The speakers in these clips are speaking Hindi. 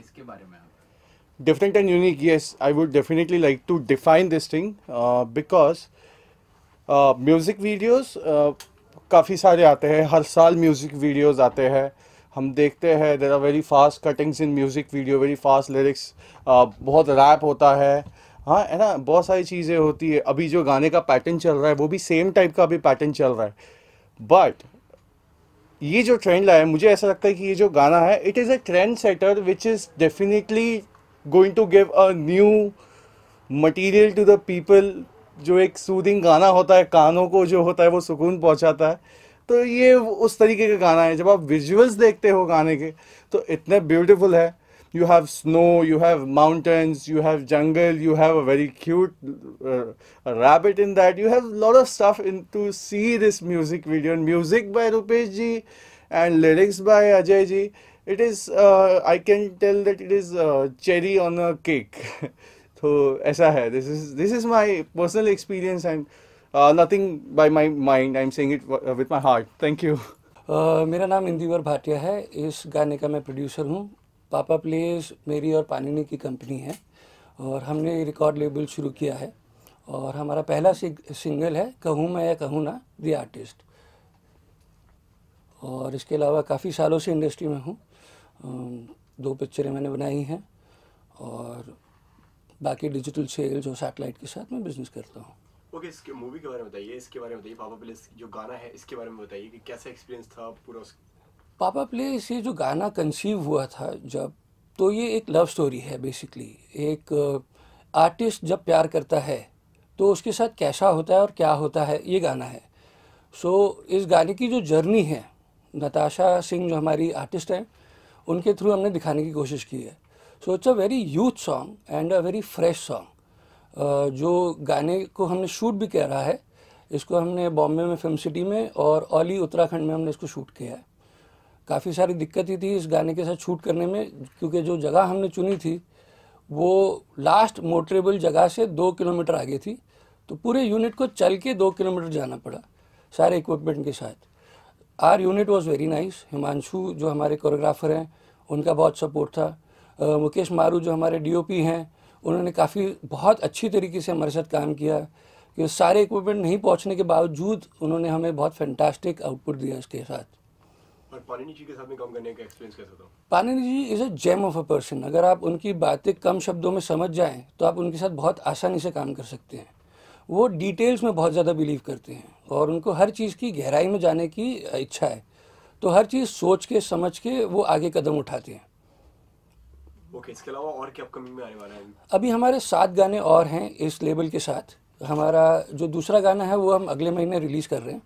इसके बारे में आप different and unique yes I would definitely like to define this thing because music videos काफ़ी सारे आते हैं हर साल म्यूज़िक वीडियोस आते हैं हम देखते हैं there are very fast cuttings in music video very fast lyrics बहुत रैप होता है हाँ है ना बहुत सारी चीज़ें होती है अभी जो गाने का पैटर्न चल रहा है वो भी सेम टाइप का अभी पैटर्न चल रहा है बट ये जो ट्रेंड लाया है मुझे ऐसा लगता है कि ये जो गाना है it is a trend setter which is definitely going to give a new material to the people जो एक सूदिंग गाना होता है कानों को जो होता है वो सुकून पहुंचाता है तो ये उस तरीके का गाना है जब आप विजुअल्स देखते हो गाने के तो इतने ब्यूटीफुल है you have snow you have mountains you have jungle you have a very cute uh, a rabbit in that you have a lot of stuff in to see this music video and music by rupesh ji and lyrics by ajay ji it is uh, i can tell that it is uh, cherry on a cake so this is this is my personal experience and uh, nothing by my mind i'm saying it uh, with my heart thank you uh, मेरा नाम इंदिवर भाटिया है इस गाने का मैं प्रोड्यूसर हूँ पापा प्लेस मेरी और पानिनी की कंपनी है और हमने रिकॉर्ड लेबल शुरू किया है और हमारा पहला सिंगल है कहूँ मैं या कहूँ ना द आर्टिस्ट और इसके अलावा काफ़ी सालों से इंडस्ट्री में हूँ दो पिक्चरें मैंने बनाई हैं और बाकी डिजिटल सेल्स और सैटेलाइट के साथ मैं बिजनेस करता हूँ ओके okay, इसके मूवी के बारे में बताइए इसके बारे में बताइए पापा प्लेस जो गाना है इसके बारे में बताइए कि कैसा एक्सपीरियंस था पूरा पापा प्ले से जो गाना कंसीव हुआ था जब तो ये एक लव स्टोरी है बेसिकली एक आर्टिस्ट uh, जब प्यार करता है तो उसके साथ कैसा होता है और क्या होता है ये गाना है सो so, इस गाने की जो जर्नी है नताशा सिंह जो हमारी आर्टिस्ट हैं उनके थ्रू हमने दिखाने की कोशिश की है so it's a very youth song and a very fresh song जो गाने को हमने शूट भी कर रहा है इसको हमने बॉम्बे में फिल्म सिटी में और ओली उत्तराखंड में हमने इसको शूट किया है काफ़ी सारी दिक्कत ही थी इस गाने के साथ शूट करने में क्योंकि जो जगह हमने चुनी थी वो लास्ट मोटरेबल जगह से दो किलोमीटर आगे थी तो पूरे यूनिट को चल के दो किलोमीटर जाना पड़ा सारे इक्विपमेंट के साथ our unit was very nice Himanshu जो हमारे कोरियोग्राफर हैं उनका बहुत सपोर्ट था आ, मुकेश मारू जो हमारे डी हैं उन्होंने काफ़ी बहुत अच्छी तरीके से हमारे साथ काम किया कि सारे इक्विपमेंट नहीं पहुंचने के बावजूद उन्होंने हमें बहुत फैंटास्टिक आउटपुट दिया इसके साथ Panini ji is a gem of a person अगर आप उनकी बातें कम शब्दों में समझ जाएं तो आप उनके साथ बहुत आसानी से काम कर सकते हैं वो डिटेल्स में बहुत ज़्यादा बिलीव करते हैं और उनको हर चीज़ की गहराई में जाने की इच्छा है तो हर चीज़ सोच के समझ के वो आगे कदम उठाते हैं ओके इसके अलावा और क्या अपकमिंग में आने वाला है अभी हमारे सात गाने और हैं इस लेबल के साथ हमारा जो दूसरा गाना है वो हम अगले महीने रिलीज़ कर रहे हैं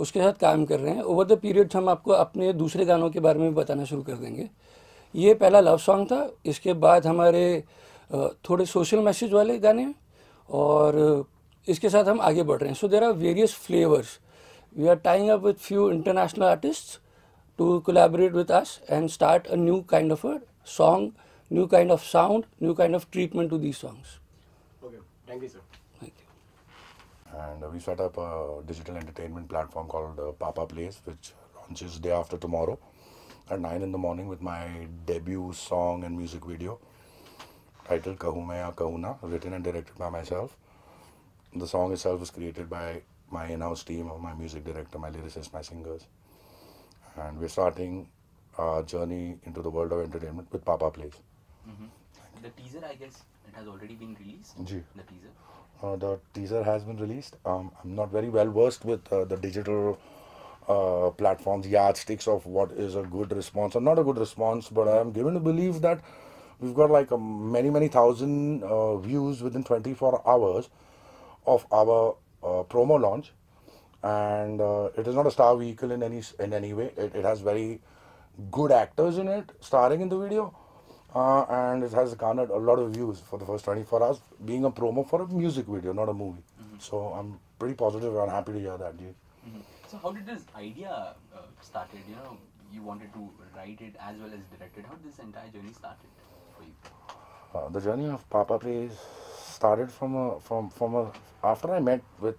उसके साथ काम कर रहे हैं ओवर द पीरियड्स हम आपको अपने दूसरे गानों के बारे में बताना शुरू कर देंगे ये पहला लव सॉन्ग था इसके बाद हमारे थोड़े सोशल मैसेज वाले गाने और इसके साथ हम आगे बढ़ रहे हैं so there are various flavours we are tying up with few international artist to collaborate with us and start a new kind of a song new kind of sound new kind of treatment to these songs okay thank you sir and we set up a digital entertainment platform called uh, Papa Place, which launches day after tomorrow at 9 in the morning with my debut song and music video titled Kahumaya Kahuna, written and directed by myself. The song itself was created by my in house team of my music director, my lyricist, my singers. And we're starting our journey into the world of entertainment with Papa Plays. Mm -hmm. The teaser, I guess, it has already been released. Ji. The teaser. Uh, the teaser has been released. Um, I'm not very well versed with uh, the digital uh, platforms, yardsticks of what is a good response or not a good response, but I'm given to believe that we've got like many, many thousand uh, views within 24 hours of our uh, promo launch. And it is not a star vehicle in any in any way. It, it has very good actors in it starring in the video uh, and it has garnered a lot of views for the first 24 hours, being a promo for a music video, not a movie. Mm -hmm. So I'm pretty positive and happy to hear that, Mm -hmm. So how did this idea uh, started? You know, you wanted to write it as well as direct it. How did this entire journey started for you? Uh, the journey of Papa plays started from a from from a after I met with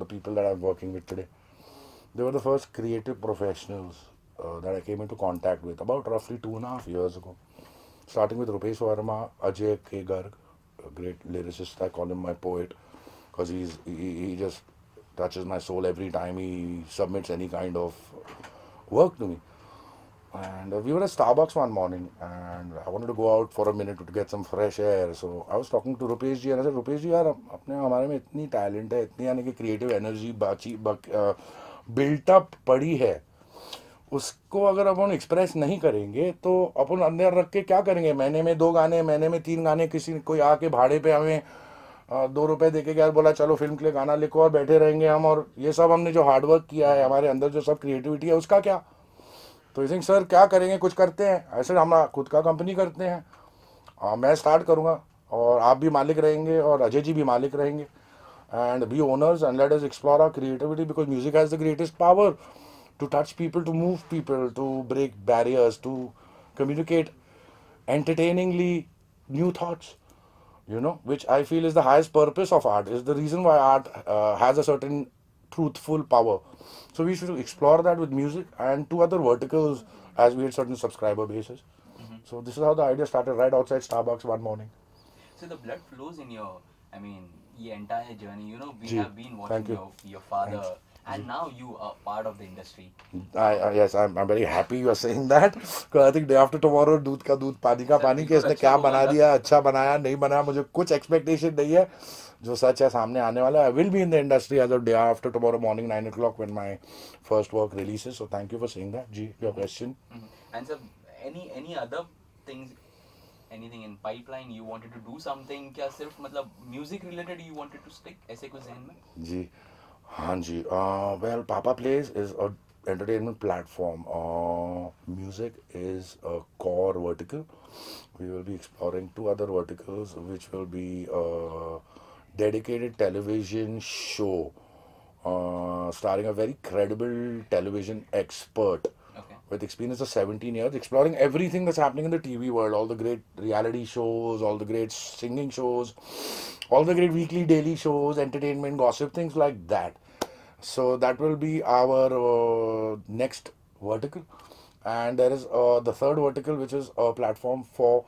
the people that I'm working with today. They were the first creative professionals uh, that I came into contact with about roughly two and a half years ago. Starting with Rupesh Varma, Ajay K. Garg, a great lyricist, I call him my poet because he's he, he just touches my soul every time he submits any kind of work to me. And uh, we were at Starbucks one morning, and I wanted to go out for a minute to get some fresh air. So I was talking to Rupesh ji, and I said, Rupesh ji, यार अपने हमारे में इतनी talent है, इतनी यानी कि creative energy बाची बक, uh, built up पड़ी है उसको अगर अपन एक्सप्रेस नहीं करेंगे तो अपन अंदर रख के क्या करेंगे महीने में दो गाने महीने में तीन गाने किसी कोई आके भाड़े पे हमें दो रुपए दे के यार बोला चलो फिल्म के लिए गाना लिखो और बैठे रहेंगे हम और ये सब हमने जो हार्डवर्क किया है हमारे अंदर जो सब क्रिएटिविटी है उसका क्या तो आई थिंक सर क्या करेंगे कुछ करते हैं ऐसे हम खुद का कंपनी करते हैं आ, मैं स्टार्ट करूँगा और आप भी मालिक रहेंगे और अजय जी भी मालिक रहेंगे and be owners and let's explore our creativity because music has the greatest power to touch people, to move people, to break barriers, to communicate entertainingly new thoughts, you know, which I feel is the highest purpose of art, is the reason why art uh, has a certain truthful power. So we should explore that with music and two other verticals as we had certain subscriber bases. Mm-hmm. So this is how the idea started right outside Starbucks one morning. So the blood flows in your, I mean, the entire journey. You know, we Gee, have been watching your, your father. and mm. now you are part of the industry. I, I yes, I'm, I'm very happy you are saying that because I think day after tomorrow दूध का दूध पानी का पानी कि इसने अच्छा क्या बना दिया अच्छा बनाया नहीं बनाया मुझे कुछ एक्सपेक्टेशन नहीं है जो सच है सामने आने वाला है I will be in the industry as a day after tomorrow morning nine o'clock when my first work release so thank you for saying that ji your question and sir any any other things anything in pipeline you wanted to do something क्या सिर्फ मतलब music related you wanted to stick ऐसे कुछ जहन में जी हाँ जी well Papa plays is a entertainment platform. Uh, music is a core vertical. We will be exploring two other verticals, which will be a uh, dedicated television show uh, starring a very credible television expert okay. with experience of 17 years, exploring everything that's happening in the TV world, all the great reality shows, all the great singing shows, all the great weekly, daily shows, entertainment, gossip, things like that so that will be our uh, next vertical and there is uh, the third vertical which is a platform for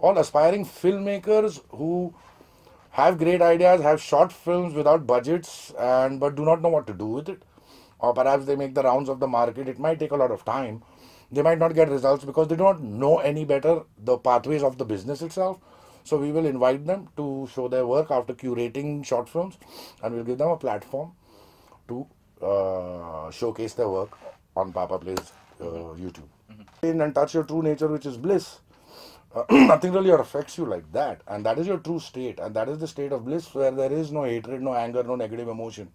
all aspiring filmmakers who have great ideas have short films without budgets and but do not know what to do with it or perhaps they make the rounds of the market it might take a lot of time they might not get results because they don't know any better the pathways of the business itself so we will invite them to show their work after curating short films and we'll give them a platform to uh, showcase their work on Papa Plays uh, mm -hmm. YouTube. Mm -hmm. And touch your true nature, which is bliss. Uh, nothing really affects you like that, and that is your true state, and that is the state of bliss where there is no hatred, no anger, no negative emotion.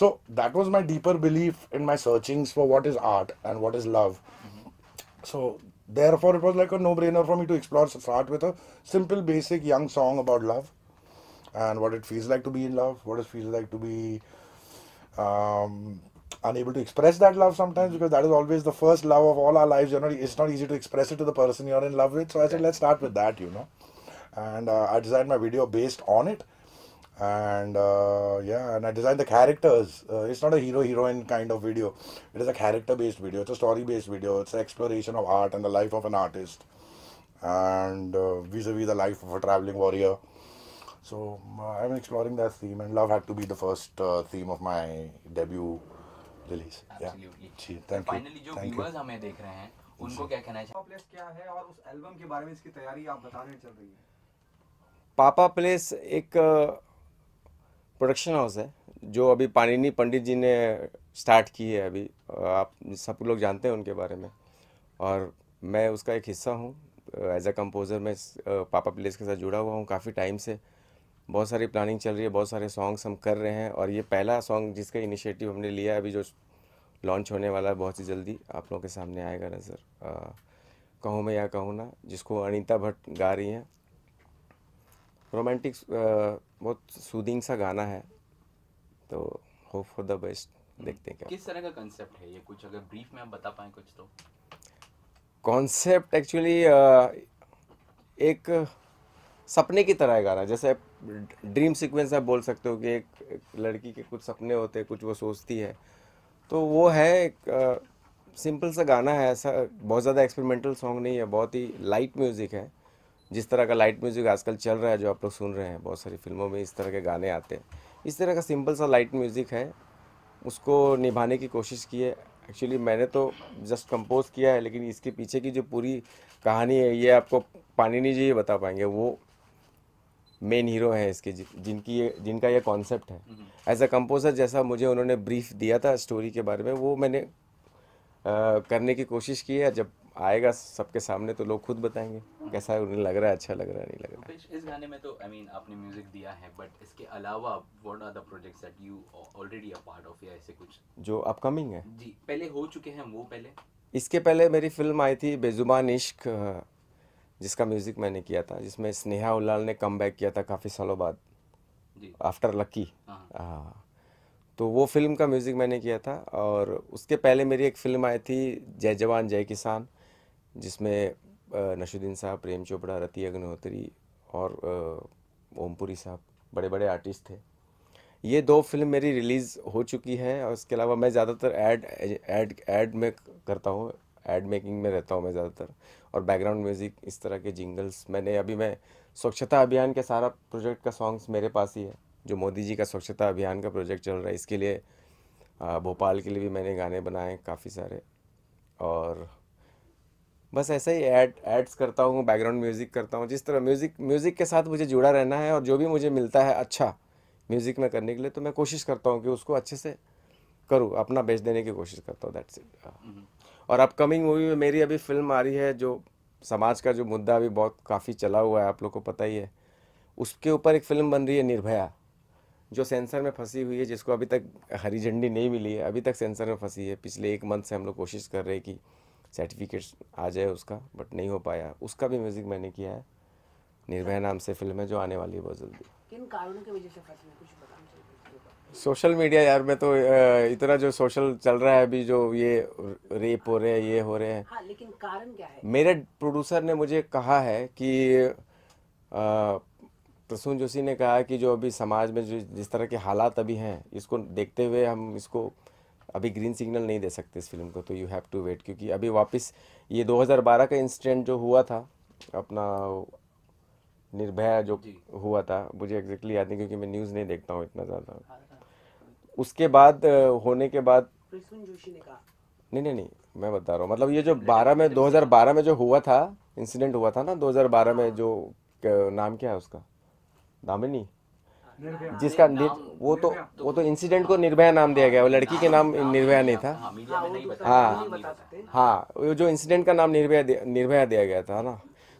So that was my deeper belief in my searchings for what is art and what is love. Mm -hmm. So therefore, it was like a no-brainer for me to explore start with a simple, basic, young song about love and what it feels like to be in love, what it feels like to be um, unable to express that love sometimes hmm. because that is always the first love of all our lives. You know, it's not easy to express it to the person you're in love with. So I said, let's start with that, you know. And uh, I designed my video based on it. And uh, yeah, and I designed the characters. Uh, it's not a hero heroine kind of video. It is a character based video. It's a story based video. It's an exploration of art and the life of an artist, and vis a vis the life of a traveling warrior. So uh, I've been exploring that theme, and love had to be the first uh, theme of my debut release. Absolutely. Yeah. Thank you. Finally, जो viewers हमें देख रहे हैं, उनको क्या कहना चाहिए? प्लेस क्या है और उस album के बारे में इसकी तैयारी आप बता रहे चल रही है? पापा प्लेस एक प्रोडक्शन हाउस है जो अभी पाणिनी पंडित जी ने स्टार्ट की है अभी आप सब लोग जानते हैं उनके बारे में और मैं उसका एक हिस्सा हूँ एज अ कंपोज़र मैं पापा प्लेस के साथ जुड़ा हुआ हूँ काफ़ी टाइम से बहुत सारी प्लानिंग चल रही है बहुत सारे सॉन्ग्स हम कर रहे हैं और ये पहला सॉन्ग जिसका इनिशिएटिव हमने लिया है अभी जो लॉन्च होने वाला है बहुत ही जल्दी आप लोगों के सामने आएगा नज़र कहूँ मैं या कहूँ ना जिसको अनिता भट्ट गा रही हैं रोमांटिक बहुत सूदिंग सा गाना है तो होप फॉर द बेस्ट देखते हैं क्या किस तरह का कंसेप्ट है ये कुछ अगर ब्रीफ में आप बता पाएँ कुछ तो कॉन्सेप्ट एक्चुअली एक सपने की तरह है गाना जैसे ड्रीम सीक्वेंस आप बोल सकते हो कि एक, एक लड़की के कुछ सपने होते हैं कुछ वो सोचती है तो वो है एक सिंपल सा गाना है ऐसा बहुत ज़्यादा एक्सपेरिमेंटल सॉन्ग नहीं है बहुत ही लाइट म्यूज़िक है जिस तरह का लाइट म्यूज़िक आजकल चल रहा है जो आप लोग सुन रहे हैं बहुत सारी फिल्मों में इस तरह के गाने आते हैं इस तरह का सिंपल सा लाइट म्यूज़िक है उसको निभाने की कोशिश की है एक्चुअली मैंने तो जस्ट कंपोज किया है लेकिन इसके पीछे की जो पूरी कहानी है ये आपको पानी नहीं जी बता पाएंगे वो मेन हीरो हैं इसके जिनकी ये जिनका ये कॉन्सेप्ट है एज अ कंपोज़र जैसा मुझे उन्होंने ब्रीफ दिया था स्टोरी के बारे में वो मैंने आ, करने की कोशिश की है जब आएगा सबके सामने तो लोग खुद बताएंगे कैसा उन्हें लग रहा है अच्छा लग रहा है नहीं लग रहा है इस गाने में तो आई I मीन mean, आपने म्यूजिक दिया है बट इसके अलावा what are the projects that you already a part of या ऐसे कुछ जो अपकमिंग है जी पहले हो चुके हैं वो पहले इसके पहले मेरी फिल्म आई थी बेजुबान इश्क जिसका म्यूज़िक मैंने किया था जिसमें स्नेहा उल्लाल ने कम किया था काफ़ी सालों बाद आफ्टर लक्की हाँ।, हाँ तो वो फिल्म का म्यूज़िक मैंने किया था और उसके पहले मेरी एक फिल्म आई थी जय जवान जय किसान जिसमें नशुद्दीन साहब प्रेम चोपड़ा रति अग्निहोत्री और ओमपुरी साहब बड़े बड़े आर्टिस्ट थे ये दो फिल्म मेरी रिलीज़ हो चुकी है और इसके अलावा मैं ज़्यादातर एड एड एड में करता हूँ एड मेकिंग में रहता हूँ मैं ज़्यादातर और बैकग्राउंड म्यूज़िक इस तरह के जिंगल्स मैंने अभी मैं स्वच्छता अभियान के सारा प्रोजेक्ट का सॉन्ग्स मेरे पास ही है जो मोदी जी का स्वच्छता अभियान का प्रोजेक्ट चल रहा है इसके लिए भोपाल के लिए भी मैंने गाने बनाए काफ़ी सारे और बस ऐसे ही एड एड्स करता हूँ बैकग्राउंड म्यूज़िक करता हूँ जिस तरह म्यूज़िक म्यूज़िक के साथ मुझे जुड़ा रहना है और जो भी मुझे मिलता है अच्छा म्यूज़िक में करने के लिए तो मैं कोशिश करता हूँ कि उसको अच्छे से करूँ अपना बेच देने की कोशिश करता हूँ दैट्स हम्म। इट और अपकमिंग मूवी में मेरी अभी फिल्म आ रही है जो समाज का जो मुद्दा अभी बहुत काफ़ी चला हुआ है आप लोग को पता ही है उसके ऊपर एक फिल्म बन रही है निर्भया जो सेंसर में फंसी हुई है जिसको अभी तक हरी झंडी नहीं मिली है अभी तक सेंसर में फंसी है पिछले एक मंथ से हम लोग कोशिश कर रहे हैं कि सर्टिफिकेट्स आ जाए उसका बट नहीं हो पाया उसका भी म्यूज़िक मैंने किया है निर्भया नाम से फिल्म है जो आने वाली है बहुत जल्दी किन कारणों की वजह से फंसी है कुछ बताना सोशल मीडिया यार मैं तो इतना जो सोशल चल रहा है अभी जो ये रेप हो रहे हैं ये हो रहे हैं हाँ, लेकिन कारण क्या है मेरे प्रोड्यूसर ने मुझे कहा है कि प्रसून जोशी ने कहा कि जो अभी समाज में जो जिस तरह के हालात अभी हैं इसको देखते हुए हम इसको अभी ग्रीन सिग्नल नहीं दे सकते इस फिल्म को तो यू हैव टू वेट क्योंकि अभी वापस ये 2012 का इंसिडेंट जो हुआ था अपना निर्भया जो हुआ था मुझे एग्जैक्टली याद नहीं क्योंकि मैं न्यूज़ नहीं देखता हूँ इतना ज़्यादा हाँ, उसके बाद होने के बाद जोशी ने कहा नहीं नहीं नहीं मैं बता रहा हूँ मतलब ये जो 12 में 2012 में जो हुआ था इंसिडेंट हुआ था ना 2012 में हाँ। जो नाम क्या है उसका दामिनी जिसका वो तो वो तो इंसिडेंट को निर्भया नाम दिया गया वो लड़की के नाम हाँ, निर्भया हाँ, नहीं था हाँ हाँ तो जो इंसिडेंट का नाम निर्भया निर्भया दिया गया था ना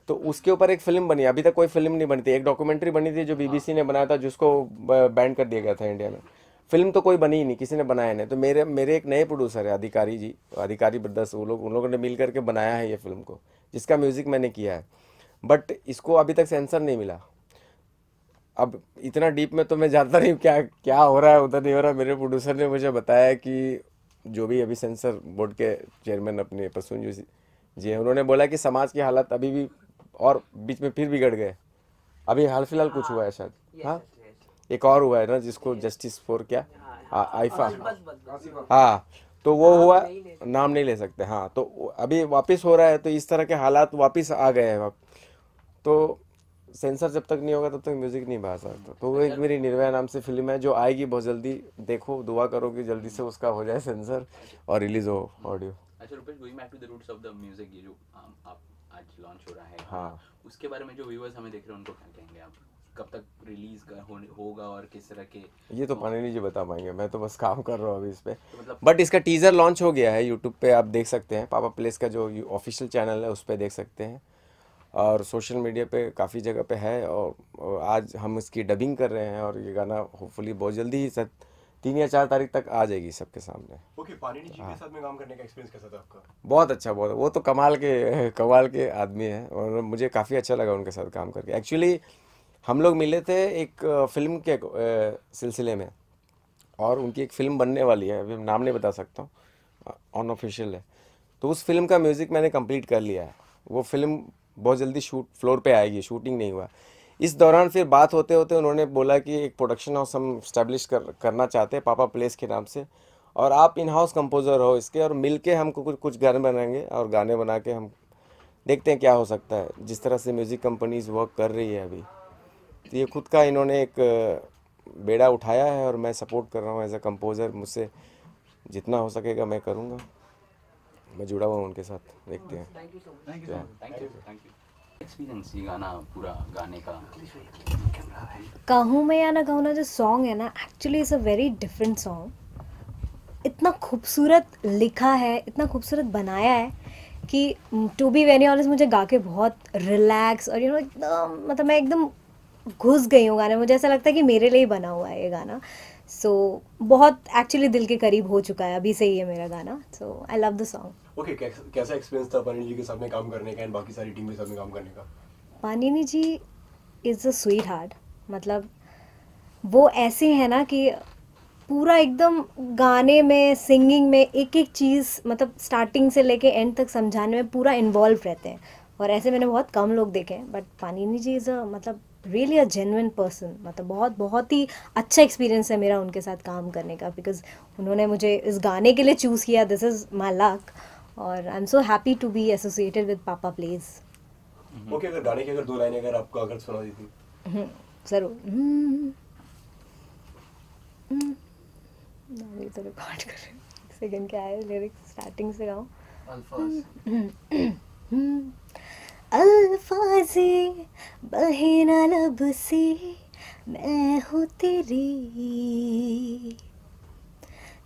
तो उसके ऊपर एक फिल्म बनी अभी तक कोई फिल्म नहीं बनी थी एक डॉक्यूमेंट्री बनी थी जो बीबीसी ने बनाया था जिसको बैन कर दिया गया था इंडिया में फिल्म तो कोई बनी ही नहीं किसी ने बनाया नहीं तो मेरे मेरे एक नए प्रोड्यूसर है अधिकारी जी अधिकारी ब्रदर्स वो लोग उन लोगों ने मिल करके बनाया है ये फिल्म को जिसका म्यूज़िक मैंने किया है बट इसको अभी तक सेंसर नहीं मिला अब इतना डीप में तो मैं जानता नहीं क्या क्या हो रहा है उधर नहीं हो रहा मेरे प्रोड्यूसर ने मुझे बताया कि जो भी अभी सेंसर बोर्ड के चेयरमैन अपने प्रसून जी जी हैं उन्होंने बोला कि समाज की हालत अभी भी और बीच में फिर बिगड़ गए अभी हाल फिलहाल कुछ हुआ है हाँ, शायद हाँ एक और हुआ है ना जिसको जस्टिस फॉर क्या हाँ, हाँ, आईफा हाँ, हाँ तो वो हुआ नाम नहीं ले सकते हाँ तो अभी वापस हो रहा है तो इस तरह के हालात वापस आ गए हैं अब तो सेंसर जब तक नहीं होगा तब तक म्यूज़िक नहीं बाहर सकता तो वो एक मेरी निर्भया नाम से फिल्म है जो आएगी बहुत जल्दी देखो दुआ करो कि जल्दी से उसका हो जाए सेंसर और रिलीज हो ऑडियो अच्छा Rupesh going back to the roots of the music ये जो um, आप आज लॉन्च हो रहा है हाँ उसके बारे में जो व्यूअर्स हमें देख रहे हैं उनको क्या कहेंगे आप कब तक रिलीज होगा और किस तरह के ये तो, तो पानी जी बता पाएंगे मैं तो बस काम कर रहा हूँ अभी इस पर तो मतलब बट इसका टीज़र लॉन्च हो गया है यूट्यूब पे आप देख सकते हैं पापा प्लेस का जो ऑफिशियल चैनल है उस पर देख सकते हैं और सोशल मीडिया पे काफ़ी जगह पे है और, आज हम इसकी डबिंग कर रहे हैं और ये गाना होपफुली बहुत जल्दी ही सर तीन या चार तारीख तक आ जाएगी सबके सामने ओके okay, पानी जी के हाँ। साथ में काम करने का एक्सपीरियंस कैसा था आपका बहुत अच्छा बहुत वो तो कमाल के कमाल के आदमी है और मुझे काफ़ी अच्छा लगा उनके साथ काम करके एक्चुअली हम लोग मिले थे एक फिल्म के सिलसिले में और उनकी एक फ़िल्म बनने वाली है अभी नाम नहीं बता सकता हूँ ऑनऑफिशियल है तो उस फिल्म का म्यूज़िक मैंने कंप्लीट कर लिया है वो फिल्म बहुत जल्दी शूट फ्लोर पे आएगी शूटिंग नहीं हुआ इस दौरान फिर बात होते होते उन्होंने बोला कि एक प्रोडक्शन हाउस हम स्टैब्लिश कर करना चाहते हैं पापा प्लेस के नाम से और आप इन हाउस कंपोज़र हो इसके और मिल के हम कुछ कुछ गाने बनाएंगे और गाने बना के हम देखते हैं क्या हो सकता है जिस तरह से म्यूज़िक कंपनीज वर्क कर रही है अभी तो ये खुद का इन्होंने एक बेड़ा उठाया है और मैं सपोर्ट कर रहा हूँ एज अ कंपोज़र मुझसे जितना हो सकेगा मैं करूँगा मैं जुड़ा हुआ हूँ उनके साथ देखते हैं गाना पूरा गाने का कहूँ मैं या ना कहूँ ना जो सॉन्ग है ना actually is a very different song इतना खूबसूरत लिखा है इतना खूबसूरत बनाया है कि टू बी वेरी ऑनेस्ट मुझे गा के बहुत रिलैक्स और यू नो एकदम मतलब मैं एकदम घुस गई हूँ गाने मुझे ऐसा लगता है कि मेरे लिए ही बना हुआ है ये गाना सो so, बहुत एक्चुअली दिल के करीब हो चुका है अभी से ही है मेरा गाना so I love the song okay कैसा एक्सपीरियंस था पानी जी के साथ में काम करने का एंड बाकी सारी टीम के साथ में काम करने का Panini ji is a sweetheart मतलब वो ऐसे हैं ना कि पूरा एकदम गाने में सिंगिंग में एक एक चीज़ मतलब स्टार्टिंग से लेके एंड तक समझाने में पूरा इन्वॉल्व रहते हैं और ऐसे मैंने बहुत कम लोग देखे हैं but Panini ji is a मतलब रियली अ जेनविन पर्सन मतलब बहुत बहुत ही अच्छा एक्सपीरियंस है मेरा उनके साथ काम करने का बिकॉज उन्होंने मुझे इस गाने के लिए चूज़ किया दिस इज़ माई लक और I am so happy to be associated with Papa plays okay अगर गाने की अगर दो लाइनें अगर आपको अगर सुना दी देती mm-hmm. जरूर mm-hmm. Mm-hmm. तो रिकॉर्ड कर सेकंड क्या है लिरिक्स स्टार्टिंग से गाऊँ अल्फाजे बहे लब से मैं हूँ तेरी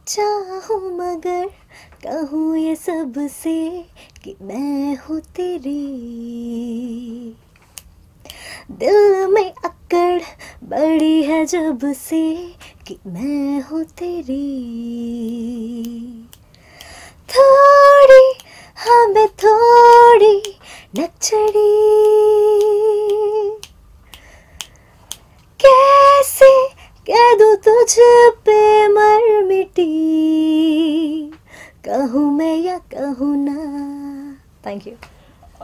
चाहूँ मगर कहूँ ये सब से कि मैं हूँ तेरी दिल में अकड़ बड़ी है जब से कि मैं हूँ तेरी थोड़ी हमें थोड़ी नचड़ी कैसे कह दो तुझ पे मर मिटी कहूँ मैं या कहूँ ना थैंक यू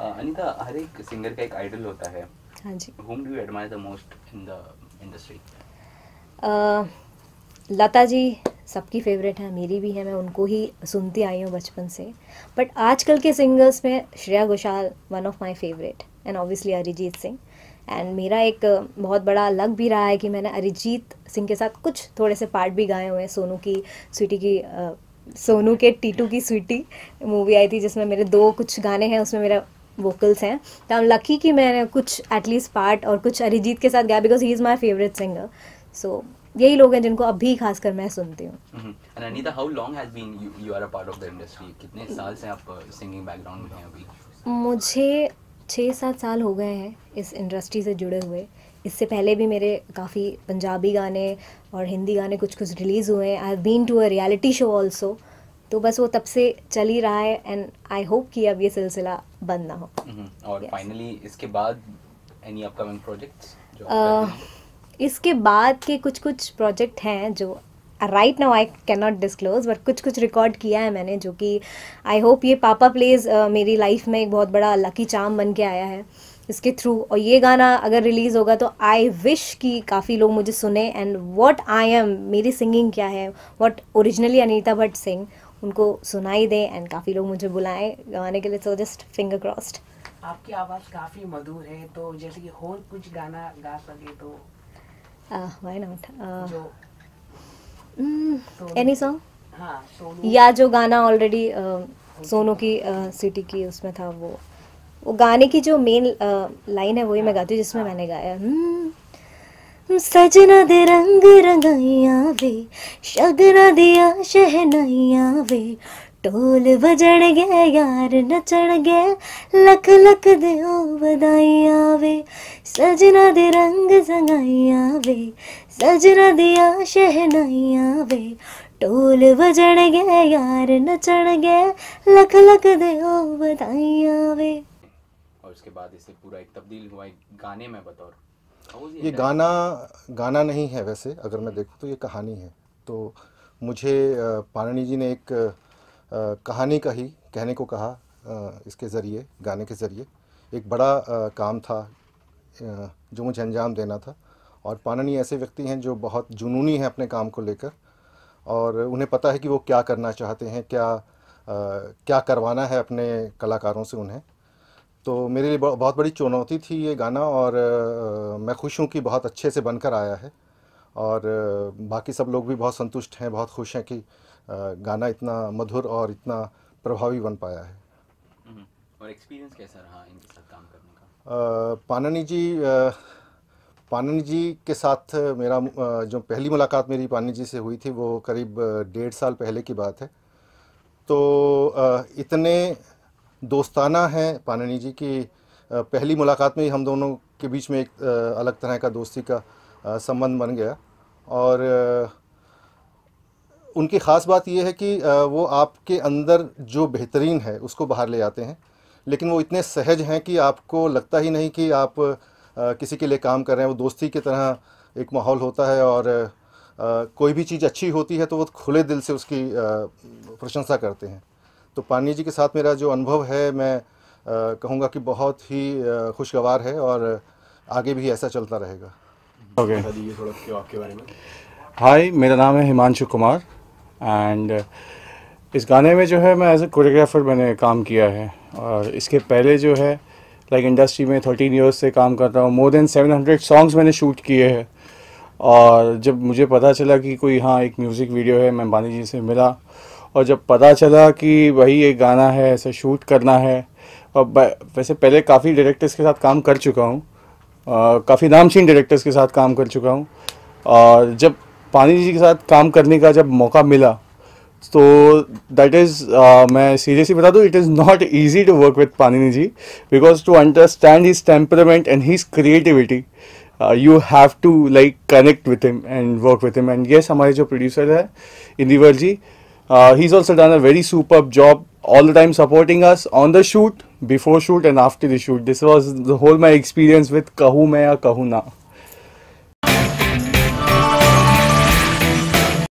अनिता हर एक सिंगर का एक आइडल होता है हाँ जी whom do admire the most in the industry Lata ji सबकी फेवरेट है मेरी भी है मैं उनको ही सुनती आई हूँ बचपन से बट आजकल के सिंगर्स में Shreya Ghoshal one of my favourite and obviously Arijit Singh and मेरा एक बहुत बड़ा लक भी रहा है कि मैंने अरिजीत सिंह के साथ कुछ थोड़े से पार्ट भी गाए हुए हैं सोनू की स्वीटी की आ, सोनू के टीटू की स्वीटी मूवी आई थी जिसमें मेरे दो कुछ गाने हैं उसमें मेरा वोकल्स हैं तो आई एम लकी कि मैंने कुछ एटलीस्ट पार्ट और कुछ अरिजीत के साथ गाया because he is my favourite singer so यही लोग हैं जिनको अभी खासकर मैं सुनती हूँ Anita how long has been you are a part of the industry कितने साल से आप सिंगिंग uh, बैकग्राउंड में हैं अभी मुझे छः सात साल हो गए हैं इस इंडस्ट्री से जुड़े हुए इससे पहले भी मेरे काफ़ी पंजाबी गाने और हिंदी गाने कुछ कुछ रिलीज़ हुए हैं I have been to a reality show also तो बस वो तब से चल ही रहा है एंड आई होप कि अब ये सिलसिला बंद ना हो हम्म, और फाइनली yes. इसके बाद एनी अपकमिंग प्रोजेक्ट्स इसके बाद के कुछ कुछ प्रोजेक्ट हैं जो right now I can not disclose but कुछ कुछ रिकॉर्ड किया है मैंने जो कि आई होप ये पापा प्लेज uh, मेरी लाइफ में एक बहुत बड़ा लकी चाम बन के आया है इसके थ्रू और ये गाना अगर रिलीज़ होगा तो आई विश कि काफ़ी लोग मुझे सुने एंड वॉट आई एम मेरी सिंगिंग क्या है वॉट ओरिजिनली अनिता भट्ट सिंह उनको सुनाई दें एंड काफ़ी लोग मुझे बुलाएं गाने के लिए सो जस्ट फिंगर क्रॉस्ड आपकी आवाज़ काफ़ी मधुर है तो जैसे कि और कुछ गाना गा सके तो Uh, why any song ah. hmm, हाँ, या जो गाना ऑलरेडी सोनू uh, की सिटी uh, की उसमें था वो वो गाने की जो मेन लाइन uh, है वही मैं हाँ, गाती हूँ जिसमें हाँ. मैंने गाया hmm, सजना दे रंग रंगाइया वे शगना दिया शहनाइया वे ढोल बजन गए यार नचण गए लख लख दियो बधाई आवे सजना दे रंग संगाई आवे सजना दिया शहनाई आवे ढोल बजन गए यार नचण गए लख लख दियो बधाई आवे और उसके बाद इसे पूरा एक तब्दील हुआ एक गाने में बतौर ये गाना गाना नहीं है वैसे अगर मैं देखूँ तो ये कहानी है तो मुझे पाणनी जी ने एक कहानी कही कहने को कहा इसके ज़रिए गाने के ज़रिए एक बड़ा काम था जो मुझे अंजाम देना था और पाननी ऐसे व्यक्ति हैं जो बहुत जुनूनी हैं अपने काम को लेकर और उन्हें पता है कि वो क्या करना चाहते हैं क्या आ, क्या करवाना है अपने कलाकारों से उन्हें तो मेरे लिए बहुत बड़ी चुनौती थी ये गाना और आ, मैं खुश हूँ कि बहुत अच्छे से बनकर आया है और बाकी सब लोग भी बहुत संतुष्ट हैं बहुत खुश हैं कि गाना इतना मधुर और इतना प्रभावी बन पाया है हम्म, और एक्सपीरियंस कैसा रहा इनके साथ काम करने का पाननी जी पाननी जी के साथ मेरा जो पहली मुलाकात मेरी पानी जी से हुई थी वो करीब डेढ़ साल पहले की बात है तो इतने दोस्ताना हैं पाननी जी की पहली मुलाकात में ही हम दोनों के बीच में एक अलग तरह का दोस्ती का संबंध बन गया और उनकी ख़ास बात यह है कि वो आपके अंदर जो बेहतरीन है उसको बाहर ले आते हैं लेकिन वो इतने सहज हैं कि आपको लगता ही नहीं कि आप किसी के लिए काम कर रहे हैं वो दोस्ती की तरह एक माहौल होता है और कोई भी चीज़ अच्छी होती है तो वो खुले दिल से उसकी प्रशंसा करते हैं तो पानी जी के साथ मेरा जो अनुभव है मैं कहूँगा कि बहुत ही खुशगवार है और आगे भी ऐसा चलता रहेगा ओके हाय मेरा नाम है हिमांशु कुमार एंड uh, इस गाने में जो है मैं एज ए कोरियोग्राफर मैंने काम किया है और इसके पहले जो है लाइक like इंडस्ट्री में थर्टीन ईयर्स से काम कर रहा हूँ more than seven hundred songs मैंने शूट किए हैं और जब मुझे पता चला कि कोई हाँ एक म्यूज़िक वीडियो है मैं बानी जी से मिला और जब पता चला कि वही एक गाना है ऐसे शूट करना है और वैसे पहले काफ़ी डायरेक्टर्स के साथ काम कर चुका हूँ काफ़ी नामचीन डायरेक्टर्स के साथ काम कर चुका हूँ और जब पानी जी के साथ काम करने का जब मौका मिला तो दैट इज़ मैं सीरियसली बता दूँ it is not easy to work with Panini ji because to understand his temperament and his creativity you have to like connect with him and work with him and yes हमारे जो प्रोड्यूसर है इंदिवर जी Uh, he's also done a very superb job all the time supporting us on the shoot, before shoot and after the shoot. This was the whole my experience with Kahu Maya Kahuna.